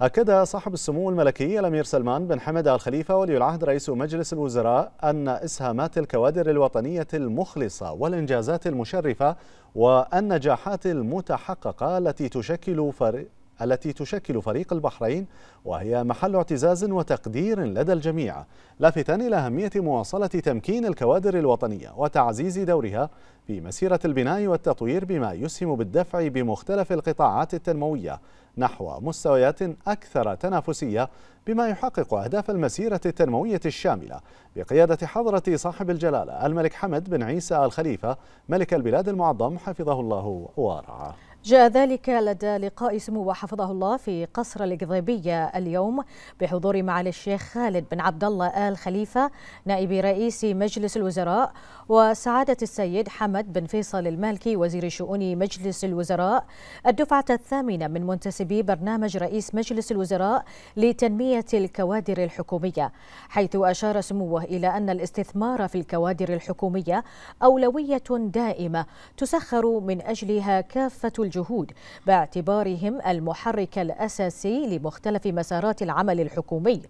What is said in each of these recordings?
أكد صاحب السمو الملكي الأمير سلمان بن حمد آل خليفة ولي العهد رئيس مجلس الوزراء أن إسهامات الكوادر الوطنية المخلصة والإنجازات المشرفة والنجاحات المتحققة التي تشكل فريق التي تشكل فريق البحرين وهي محل اعتزاز وتقدير لدى الجميع لافتا إلى أهمية مواصلة تمكين الكوادر الوطنية وتعزيز دورها في مسيرة البناء والتطوير بما يسهم بالدفع بمختلف القطاعات التنموية نحو مستويات أكثر تنافسية بما يحقق أهداف المسيرة التنموية الشاملة بقيادة حضرة صاحب الجلالة الملك حمد بن عيسى الخليفة ملك البلاد المعظم حفظه الله وارعاه جاء ذلك لدى لقاء سمو حفظه الله في قصر القضيبية اليوم بحضور معالي الشيخ خالد بن عبد الله آل خليفة نائب رئيس مجلس الوزراء وسعادة السيد حمد محمد بن فيصل المالكي وزير شؤون مجلس الوزراء الدفعة الثامنة من منتسبي برنامج رئيس مجلس الوزراء لتنمية الكوادر الحكومية حيث أشار سموه إلى أن الاستثمار في الكوادر الحكومية أولوية دائمة تسخر من أجلها كافة الجهود باعتبارهم المحرك الأساسي لمختلف مسارات العمل الحكومي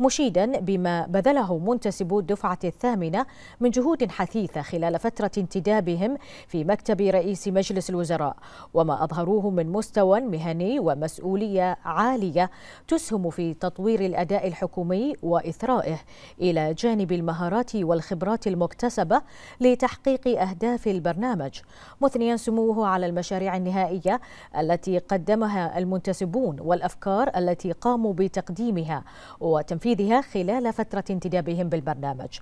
مشيدا بما بذله منتسبو الدفعة الثامنة من جهود حثيثة خلال فترة انتداب بهم في مكتب رئيس مجلس الوزراء وما أظهروه من مستوى مهني ومسؤولية عالية تسهم في تطوير الأداء الحكومي وإثرائه إلى جانب المهارات والخبرات المكتسبة لتحقيق أهداف البرنامج مثنيا سموه على المشاريع النهائية التي قدمها المنتسبون والأفكار التي قاموا بتقديمها وتنفيذها خلال فترة انتدابهم بالبرنامج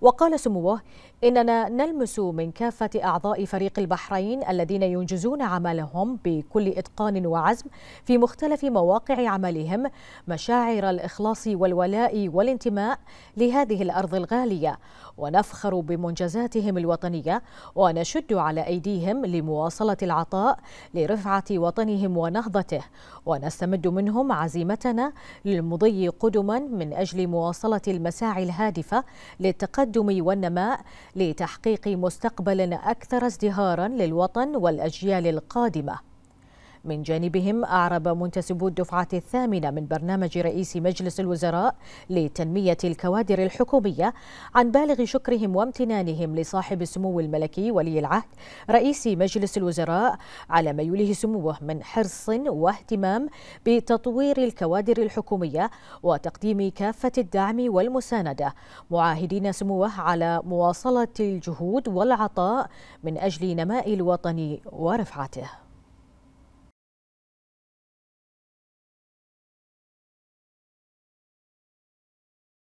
وقال سموه إننا نلمس من كافة أعضاء فريق البحرين الذين ينجزون عملهم بكل إتقان وعزم في مختلف مواقع عملهم مشاعر الإخلاص والولاء والانتماء لهذه الأرض الغالية ونفخر بمنجزاتهم الوطنية ونشد على أيديهم لمواصلة العطاء لرفعة وطنهم ونهضته ونستمد منهم عزيمتنا للمضي قدما من أجل مواصلة المساعي الهادفة للتقدم والنماء لتحقيق مستقبل أكثر ازدهارا للوطن والأجيال القادمة من جانبهم أعرب منتسبو الدفعة الثامنة من برنامج رئيس مجلس الوزراء لتنمية الكوادر الحكومية عن بالغ شكرهم وامتنانهم لصاحب السمو الملكي ولي العهد رئيس مجلس الوزراء على ما يوليه سموه من حرص واهتمام بتطوير الكوادر الحكومية وتقديم كافة الدعم والمساندة معاهدين سموه على مواصلة الجهود والعطاء من أجل نماء الوطن ورفعته